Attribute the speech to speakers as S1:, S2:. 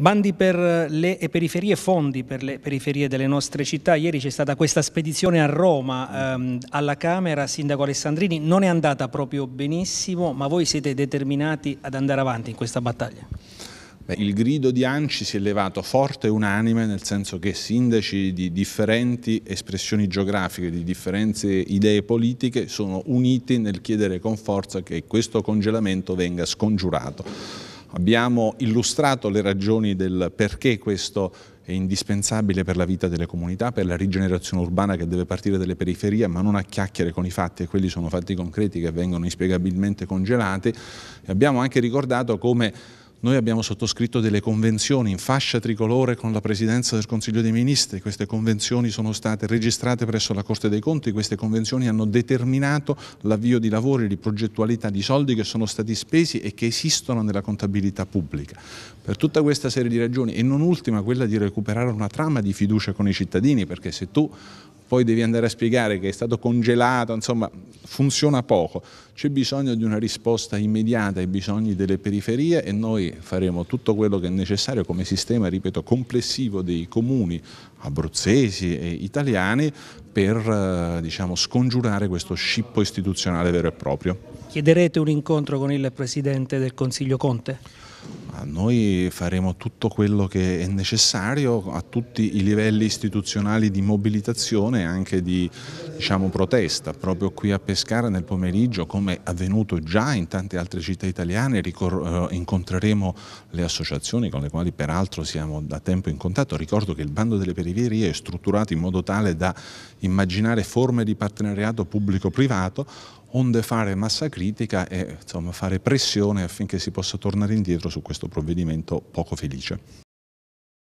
S1: Bandi per le periferie, fondi per le periferie delle nostre città. Ieri c'è stata questa spedizione a Roma ehm, alla Camera, Sindaco Alessandrini, non è andata proprio benissimo, ma voi siete determinati ad andare avanti in questa battaglia?
S2: Beh, il grido di Anci si è levato forte e unanime, nel senso che sindaci di differenti espressioni geografiche, di differenti idee politiche, sono uniti nel chiedere con forza che questo congelamento venga scongiurato abbiamo illustrato le ragioni del perché questo è indispensabile per la vita delle comunità, per la rigenerazione urbana che deve partire dalle periferie, ma non a chiacchiere con i fatti, e quelli sono fatti concreti che vengono inspiegabilmente congelati. E abbiamo anche ricordato come noi abbiamo sottoscritto delle convenzioni in fascia tricolore con la Presidenza del Consiglio dei Ministri, queste convenzioni sono state registrate presso la Corte dei Conti, queste convenzioni hanno determinato l'avvio di lavori, di progettualità, di soldi che sono stati spesi e che esistono nella contabilità pubblica. Per tutta questa serie di ragioni e non ultima quella di recuperare una trama di fiducia con i cittadini, perché se tu poi devi andare a spiegare che è stato congelato, insomma funziona poco. C'è bisogno di una risposta immediata ai bisogni delle periferie e noi faremo tutto quello che è necessario come sistema, ripeto, complessivo dei comuni abruzzesi e italiani per eh, diciamo, scongiurare questo scippo istituzionale vero e proprio.
S1: Chiederete un incontro con il Presidente del Consiglio Conte?
S2: Noi faremo tutto quello che è necessario a tutti i livelli istituzionali di mobilitazione e anche di diciamo, protesta. Proprio qui a Pescara nel pomeriggio, come è avvenuto già in tante altre città italiane, eh, incontreremo le associazioni con le quali peraltro siamo da tempo in contatto. Ricordo che il bando delle periferie è strutturato in modo tale da immaginare forme di partenariato pubblico-privato onde fare massa critica e insomma, fare pressione affinché si possa tornare indietro su questo provvedimento poco felice.